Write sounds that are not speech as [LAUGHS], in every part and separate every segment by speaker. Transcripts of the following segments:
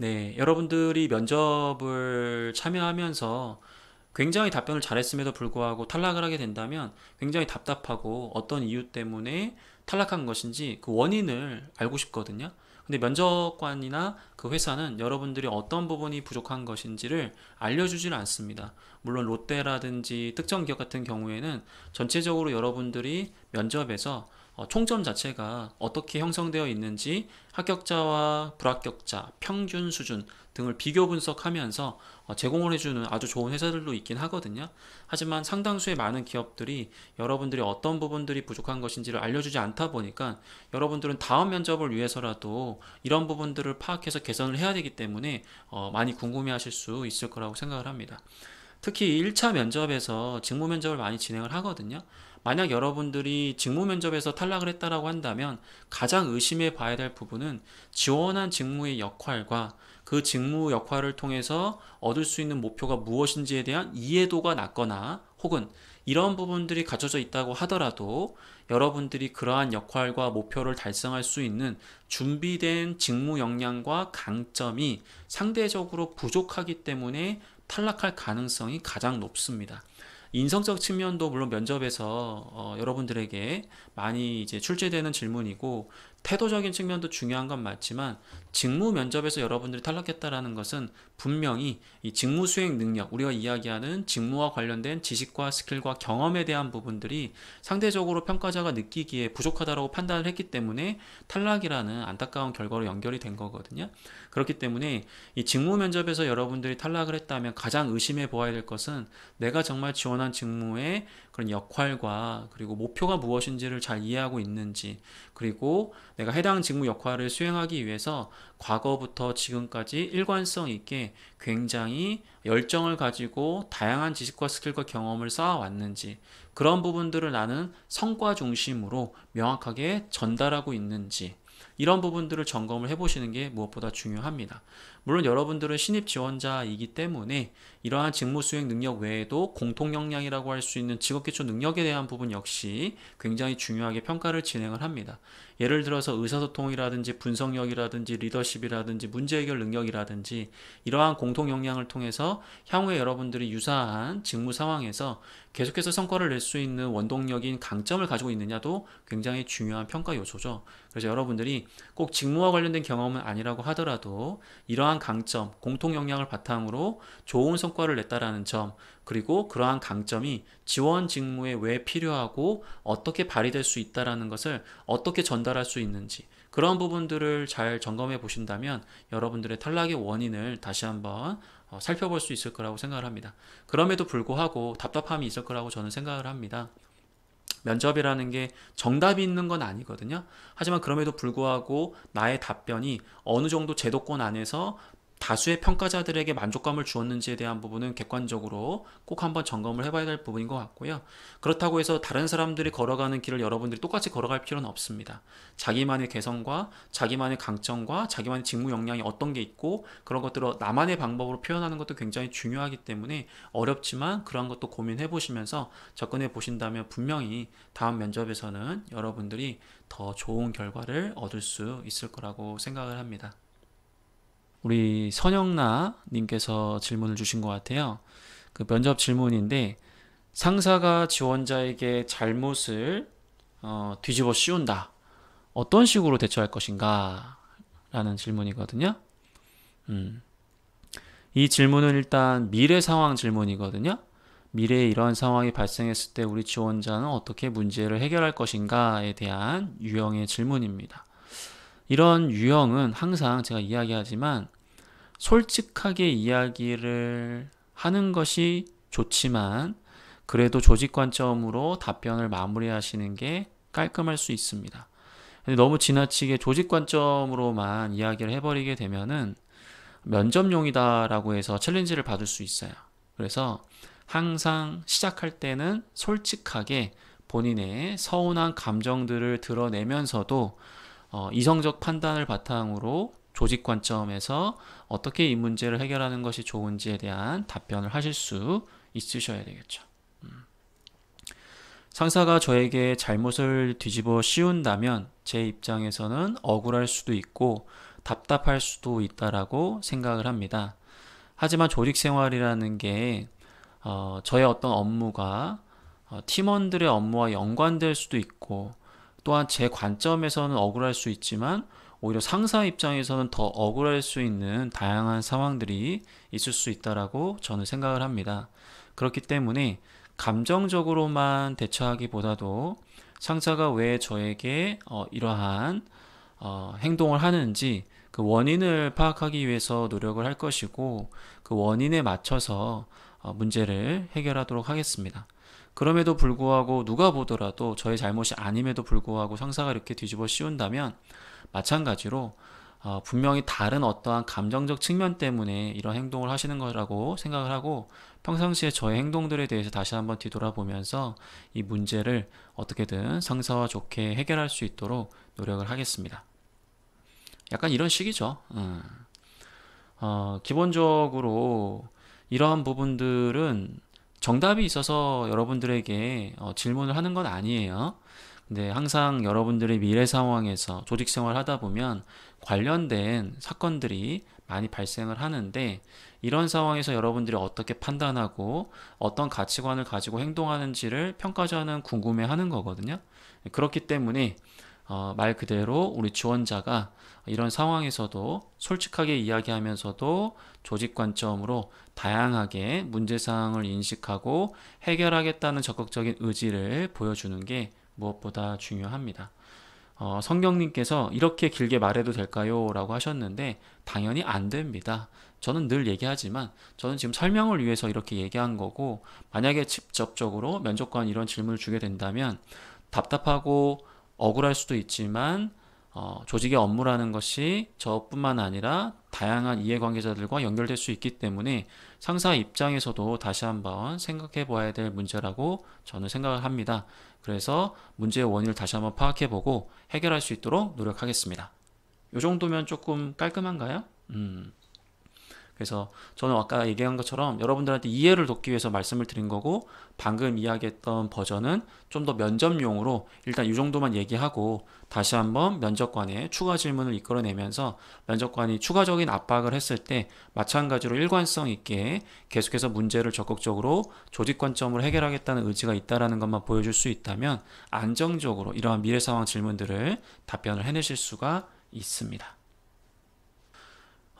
Speaker 1: 네, 여러분들이 면접을 참여하면서 굉장히 답변을 잘했음에도 불구하고 탈락을 하게 된다면 굉장히 답답하고 어떤 이유 때문에 탈락한 것인지 그 원인을 알고 싶거든요. 근데 면접관이나 그 회사는 여러분들이 어떤 부분이 부족한 것인지를 알려주질 않습니다. 물론 롯데라든지 특정 기업 같은 경우에는 전체적으로 여러분들이 면접에서 어, 총점 자체가 어떻게 형성되어 있는지 합격자와 불합격자, 평균 수준 등을 비교 분석하면서 어, 제공을 해주는 아주 좋은 회사들도 있긴 하거든요. 하지만 상당수의 많은 기업들이 여러분들이 어떤 부분들이 부족한 것인지를 알려주지 않다 보니까 여러분들은 다음 면접을 위해서라도 이런 부분들을 파악해서 개선을 해야 되기 때문에 어, 많이 궁금해 하실 수 있을 거라고 생각을 합니다. 특히 1차 면접에서 직무 면접을 많이 진행을 하거든요. 만약 여러분들이 직무 면접에서 탈락을 했다라고 한다면 가장 의심해 봐야 될 부분은 지원한 직무의 역할과 그 직무 역할을 통해서 얻을 수 있는 목표가 무엇인지에 대한 이해도가 낮거나 혹은 이런 부분들이 갖춰져 있다고 하더라도 여러분들이 그러한 역할과 목표를 달성할 수 있는 준비된 직무 역량과 강점이 상대적으로 부족하기 때문에 탈락할 가능성이 가장 높습니다. 인성적 측면도 물론 면접에서 어, 여러분들에게 많이 이제 출제되는 질문이고 태도적인 측면도 중요한 건 맞지만 직무 면접에서 여러분들이 탈락했다라는 것은 분명히 이 직무 수행 능력, 우리가 이야기하는 직무와 관련된 지식과 스킬과 경험에 대한 부분들이 상대적으로 평가자가 느끼기에 부족하다라고 판단을 했기 때문에 탈락이라는 안타까운 결과로 연결이 된 거거든요. 그렇기 때문에 이 직무 면접에서 여러분들이 탈락을 했다면 가장 의심해 보아야 될 것은 내가 정말 지원한 직무의 그런 역할과 그리고 목표가 무엇인지를 잘 이해하고 있는지 그리고 내가 해당 직무 역할을 수행하기 위해서 과거부터 지금까지 일관성 있게 굉장히 열정을 가지고 다양한 지식과 스킬과 경험을 쌓아왔는지 그런 부분들을 나는 성과 중심으로 명확하게 전달하고 있는지 이런 부분들을 점검을 해보시는 게 무엇보다 중요합니다. 물론 여러분들은 신입 지원자이기 때문에 이러한 직무 수행 능력 외에도 공통 역량이라고 할 수 있는 직업 기초 능력에 대한 부분 역시 굉장히 중요하게 평가를 진행을 합니다. 예를 들어서 의사소통이라든지 분석력이라든지 리더십이라든지 문제 해결 능력이라든지 이러한 공통 역량을 통해서 향후에 여러분들이 유사한 직무 상황에서 계속해서 성과를 낼 수 있는 원동력인 강점을 가지고 있느냐도 굉장히 중요한 평가 요소죠. 그래서 여러분들이 꼭 직무와 관련된 경험은 아니라고 하더라도 이러한 강점, 공통 역량을 바탕으로 좋은 성과를 냈다라는 점, 그리고 그러한 강점이 지원 직무에 왜 필요하고 어떻게 발휘될 수 있다라는 것을 어떻게 전달할 수 있는지 그런 부분들을 잘 점검해 보신다면 여러분들의 탈락의 원인을 다시 한번 어, 살펴볼 수 있을 거라고 생각을 합니다. 그럼에도 불구하고 답답함이 있을 거라고 저는 생각을 합니다. 면접이라는 게 정답이 있는 건 아니거든요. 하지만 그럼에도 불구하고 나의 답변이 어느 정도 제도권 안에서 다수의 평가자들에게 만족감을 주었는지에 대한 부분은 객관적으로 꼭 한번 점검을 해봐야 될 부분인 것 같고요. 그렇다고 해서 다른 사람들이 걸어가는 길을 여러분들이 똑같이 걸어갈 필요는 없습니다. 자기만의 개성과 자기만의 강점과 자기만의 직무 역량이 어떤 게 있고 그런 것들을 나만의 방법으로 표현하는 것도 굉장히 중요하기 때문에 어렵지만 그런 것도 고민해 보시면서 접근해 보신다면 분명히 다음 면접에서는 여러분들이 더 좋은 결과를 얻을 수 있을 거라고 생각을 합니다. 우리 선영나 님께서 질문을 주신 것 같아요. 그 면접 질문인데 상사가 지원자에게 잘못을 어, 뒤집어 씌운다. 어떤 식으로 대처할 것인가? 라는 질문이거든요. 음. 이 질문은 일단 미래 상황 질문이거든요. 미래에 이러한 상황이 발생했을 때 우리 지원자는 어떻게 문제를 해결할 것인가에 대한 유형의 질문입니다. 이런 유형은 항상 제가 이야기하지만 솔직하게 이야기를 하는 것이 좋지만 그래도 조직 관점으로 답변을 마무리하시는 게 깔끔할 수 있습니다. 근데 너무 지나치게 조직 관점으로만 이야기를 해버리게 되면은 면접용이다라고 해서 챌린지를 받을 수 있어요. 그래서 항상 시작할 때는 솔직하게 본인의 서운한 감정들을 드러내면서도 어, 이성적 판단을 바탕으로 조직 관점에서 어떻게 이 문제를 해결하는 것이 좋은지에 대한 답변을 하실 수 있으셔야 되겠죠. 음. 상사가 저에게 잘못을 뒤집어 씌운다면 제 입장에서는 억울할 수도 있고 답답할 수도 있다라고 생각을 합니다. 하지만 조직 생활이라는 게 어, 저의 어떤 업무가 어, 팀원들의 업무와 연관될 수도 있고 또한 제 관점에서는 억울할 수 있지만 오히려 상사 입장에서는 더 억울할 수 있는 다양한 상황들이 있을 수 있다라고 저는 생각을 합니다. 그렇기 때문에 감정적으로만 대처하기보다도 상사가 왜 저에게 어, 이러한 어, 행동을 하는지 그 원인을 파악하기 위해서 노력을 할 것이고 그 원인에 맞춰서 어, 문제를 해결하도록 하겠습니다. 그럼에도 불구하고 누가 보더라도 저의 잘못이 아님에도 불구하고 상사가 이렇게 뒤집어 씌운다면 마찬가지로 어, 분명히 다른 어떠한 감정적 측면 때문에 이런 행동을 하시는 거라고 생각을 하고 평상시에 저의 행동들에 대해서 다시 한번 뒤돌아보면서 이 문제를 어떻게든 상사와 좋게 해결할 수 있도록 노력을 하겠습니다. 약간 이런 식이죠. 음. 어, 기본적으로 이러한 부분들은 정답이 있어서 여러분들에게 어, 질문을 하는 건 아니에요. 근데 항상 여러분들의 미래 상황에서 조직 생활 하다 보면 관련된 사건들이 많이 발생을 하는데 이런 상황에서 여러분들이 어떻게 판단하고 어떤 가치관을 가지고 행동하는지를 평가자는 궁금해 하는 거거든요. 그렇기 때문에 어, 말 그대로 우리 지원자가 이런 상황에서도 솔직하게 이야기하면서도 조직 관점으로 다양하게 문제사항을 인식하고 해결하겠다는 적극적인 의지를 보여주는 게 무엇보다 중요합니다. 어, 성경님께서 이렇게 길게 말해도 될까요? 라고 하셨는데 당연히 안 됩니다. 저는 늘 얘기하지만 저는 지금 설명을 위해서 이렇게 얘기한 거고 만약에 직접적으로 면접관 이런 질문을 주게 된다면 답답하고 억울할 수도 있지만 어, 조직의 업무라는 것이 저뿐만 아니라 다양한 이해관계자들과 연결될 수 있기 때문에 상사 입장에서도 다시 한번 생각해 봐야 될 문제라고 저는 생각을 합니다. 그래서 문제의 원인을 다시 한번 파악해 보고 해결할 수 있도록 노력하겠습니다. 이 정도면 조금 깔끔한가요? 음. 그래서 저는 아까 얘기한 것처럼 여러분들한테 이해를 돕기 위해서 말씀을 드린 거고 방금 이야기했던 버전은 좀 더 면접용으로 일단 이 정도만 얘기하고 다시 한번 면접관에 추가 질문을 이끌어내면서 면접관이 추가적인 압박을 했을 때 마찬가지로 일관성 있게 계속해서 문제를 적극적으로 조직 관점으로 해결하겠다는 의지가 있다라는 것만 보여줄 수 있다면 안정적으로 이러한 미래 상황 질문들을 답변을 해내실 수가 있습니다.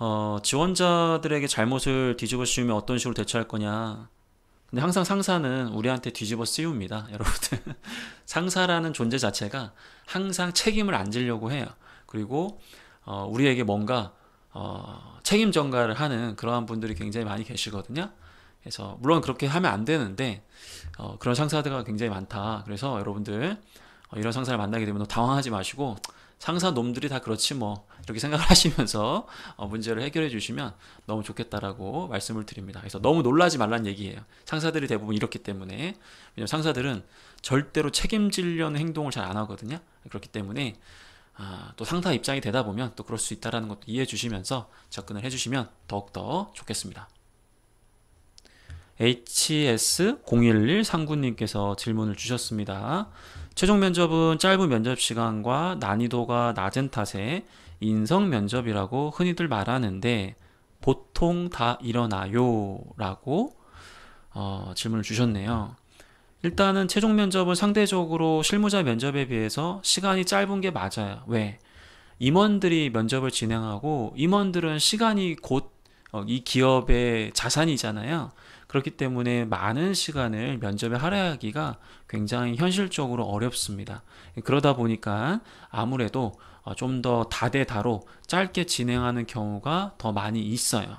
Speaker 1: 어, 지원자들에게 잘못을 뒤집어 씌우면 어떤 식으로 대처할 거냐. 근데 항상 상사는 우리한테 뒤집어 씌웁니다. [LAUGHS] 여러분들. 상사라는 존재 자체가 항상 책임을 안 지려고 해요. 그리고, 어, 우리에게 뭔가, 어, 책임 전가를 하는 그러한 분들이 굉장히 많이 계시거든요. 그래서, 물론 그렇게 하면 안 되는데, 어, 그런 상사들이 굉장히 많다. 그래서 여러분들, 어, 이런 상사를 만나게 되면 당황하지 마시고, 상사 놈들이 다 그렇지 뭐 이렇게 생각을 [LAUGHS] 하시면서 어, 문제를 해결해 주시면 너무 좋겠다라고 말씀을 드립니다. 그래서 너무 놀라지 말란 얘기예요. 상사들이 대부분 이렇기 때문에 왜냐면 상사들은 절대로 책임지려는 행동을 잘 안 하거든요. 그렇기 때문에 아, 또 상사 입장이 되다 보면 또 그럴 수 있다라는 것도 이해해 주시면서 접근을 해 주시면 더욱더 좋겠습니다. h s 0 1 1 3군님께서 질문을 주셨습니다. 최종 면접은 짧은 면접 시간과 난이도가 낮은 탓에 인성 면접이라고 흔히들 말하는데 보통 다 일어나요 라고 어, 질문을 주셨네요. 일단은 최종 면접은 상대적으로 실무자 면접에 비해서 시간이 짧은 게 맞아요. 왜? 임원들이 면접을 진행하고 임원들은 시간이 곧이 어, 기업의 자산이잖아요. 그렇기 때문에 많은 시간을 면접에 할애하기가 굉장히 현실적으로 어렵습니다. 그러다 보니까 아무래도 어, 좀더 다대다로 짧게 진행하는 경우가 더 많이 있어요.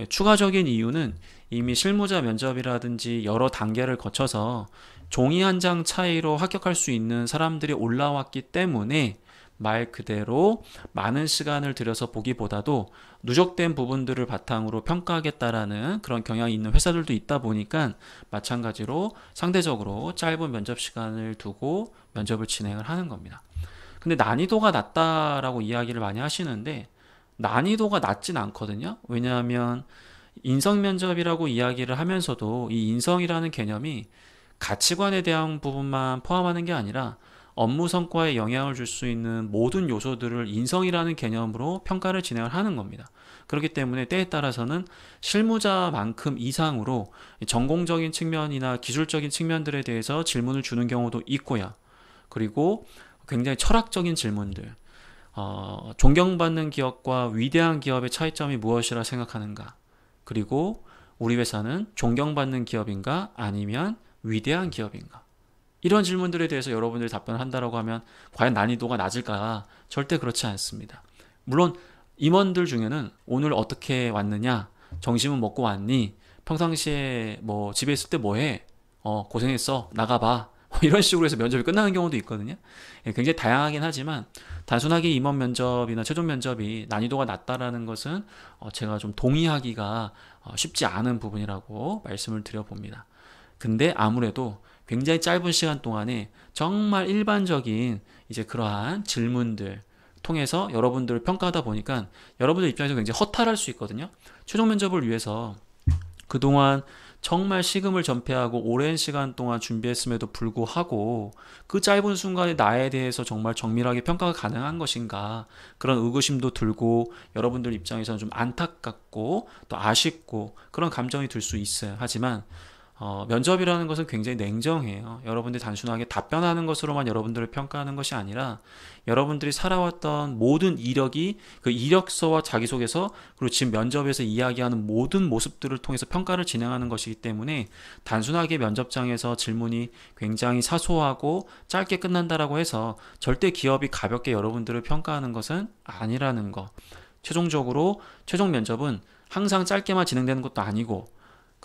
Speaker 1: 예, 추가적인 이유는 이미 실무자 면접이라든지 여러 단계를 거쳐서 종이 한 장 차이로 합격할 수 있는 사람들이 올라왔기 때문에 말 그대로 많은 시간을 들여서 보기보다도 누적된 부분들을 바탕으로 평가하겠다라는 그런 경향이 있는 회사들도 있다 보니까 마찬가지로 상대적으로 짧은 면접 시간을 두고 면접을 진행을 하는 겁니다. 근데 난이도가 낮다라고 이야기를 많이 하시는데 난이도가 낮진 않거든요. 왜냐하면 인성 면접이라고 이야기를 하면서도 이 인성이라는 개념이 가치관에 대한 부분만 포함하는 게 아니라 업무 성과에 영향을 줄 수 있는 모든 요소들을 인성이라는 개념으로 평가를 진행을 하는 겁니다. 그렇기 때문에 때에 따라서는 실무자만큼 이상으로 전공적인 측면이나 기술적인 측면들에 대해서 질문을 주는 경우도 있고요. 그리고 굉장히 철학적인 질문들, 어, 존경받는 기업과 위대한 기업의 차이점이 무엇이라 생각하는가, 그리고 우리 회사는 존경받는 기업인가 아니면 위대한 기업인가, 이런 질문들에 대해서 여러분들이 답변을 한다라고 하면 과연 난이도가 낮을까? 절대 그렇지 않습니다. 물론 임원들 중에는 오늘 어떻게 왔느냐? 정심은 먹고 왔니? 평상시에 뭐 집에 있을 때 뭐해? 어 고생했어 나가봐 뭐 이런 식으로 해서 면접이 끝나는 경우도 있거든요. 예, 굉장히 다양하긴 하지만 단순하게 임원 면접이나 최종 면접이 난이도가 낮다라는 것은 어, 제가 좀 동의하기가 어, 쉽지 않은 부분이라고 말씀을 드려봅니다. 근데 아무래도 굉장히 짧은 시간 동안에 정말 일반적인 이제 그러한 질문들 통해서 여러분들을 평가하다 보니까 여러분들 입장에서 굉장히 허탈할 수 있거든요. 최종 면접을 위해서 그동안 정말 시금을 전폐하고 오랜 시간 동안 준비했음에도 불구하고 그 짧은 순간에 나에 대해서 정말 정밀하게 평가가 가능한 것인가 그런 의구심도 들고 여러분들 입장에서는 좀 안타깝고 또 아쉽고 그런 감정이 들 수 있어요. 하지만 어, 면접이라는 것은 굉장히 냉정해요. 여러분들이 단순하게 답변하는 것으로만 여러분들을 평가하는 것이 아니라 여러분들이 살아왔던 모든 이력이 그 이력서와 자기소개서 그리고 지금 면접에서 이야기하는 모든 모습들을 통해서 평가를 진행하는 것이기 때문에 단순하게 면접장에서 질문이 굉장히 사소하고 짧게 끝난다라고 해서 절대 기업이 가볍게 여러분들을 평가하는 것은 아니라는 것. 최종적으로 최종 면접은 항상 짧게만 진행되는 것도 아니고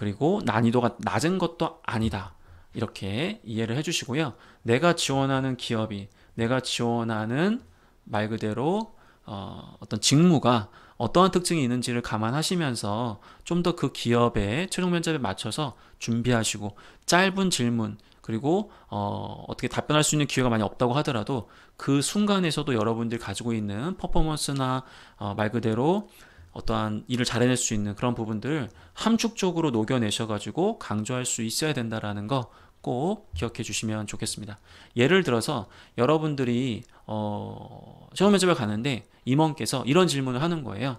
Speaker 1: 그리고 난이도가 낮은 것도 아니다. 이렇게 이해를 해주시고요. 내가 지원하는 기업이 내가 지원하는 말 그대로 어, 어떤 직무가 어떠한 특징이 있는지를 감안하시면서 좀 더 그 기업의 최종 면접에 맞춰서 준비하시고 짧은 질문 그리고 어, 어떻게 답변할 수 있는 기회가 많이 없다고 하더라도 그 순간에서도 여러분들이 가지고 있는 퍼포먼스나 어, 말 그대로 어떠한 일을 잘해낼 수 있는 그런 부분들 함축적으로 녹여내셔가지고 강조할 수 있어야 된다라는 거 꼭 기억해 주시면 좋겠습니다. 예를 들어서 여러분들이 어, 채용 면접을 가는데 임원께서 이런 질문을 하는 거예요.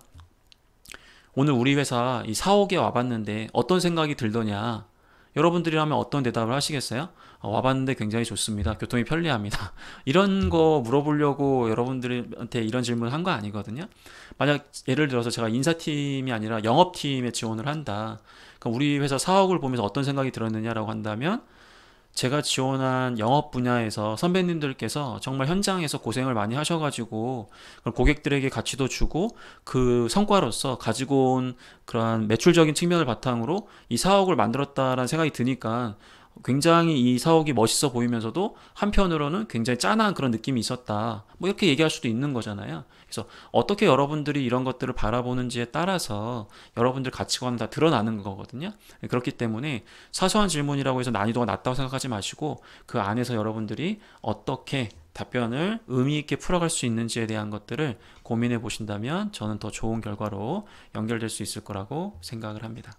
Speaker 1: 오늘 우리 회사 이 사옥에 와봤는데 어떤 생각이 들더냐 여러분들이라면 어떤 대답을 하시겠어요? 어, 와봤는데 굉장히 좋습니다. 교통이 편리합니다. [LAUGHS] 이런 거 물어보려고 여러분들한테 이런 질문 을한 거 아니거든요. 만약 예를 들어서 제가 인사팀이 아니라 영업팀에 지원을 한다. 그럼 우리 회사 사업을 보면서 어떤 생각이 들었느냐라고 한다면 제가 지원한 영업 분야에서 선배님들께서 정말 현장에서 고생을 많이 하셔가지고 고객들에게 가치도 주고 그 성과로서 가지고 온 그러한 매출적인 측면을 바탕으로 이 사업을 만들었다라는 생각이 드니까 굉장히 이 사옥이 멋있어 보이면서도 한편으로는 굉장히 짠한 그런 느낌이 있었다. 뭐 이렇게 얘기할 수도 있는 거잖아요. 그래서 어떻게 여러분들이 이런 것들을 바라보는지에 따라서 여러분들 가치관은 다 드러나는 거거든요. 네, 그렇기 때문에 사소한 질문이라고 해서 난이도가 낮다고 생각하지 마시고 그 안에서 여러분들이 어떻게 답변을 의미 있게 풀어갈 수 있는지에 대한 것들을 고민해 보신다면 저는 더 좋은 결과로 연결될 수 있을 거라고 생각을 합니다.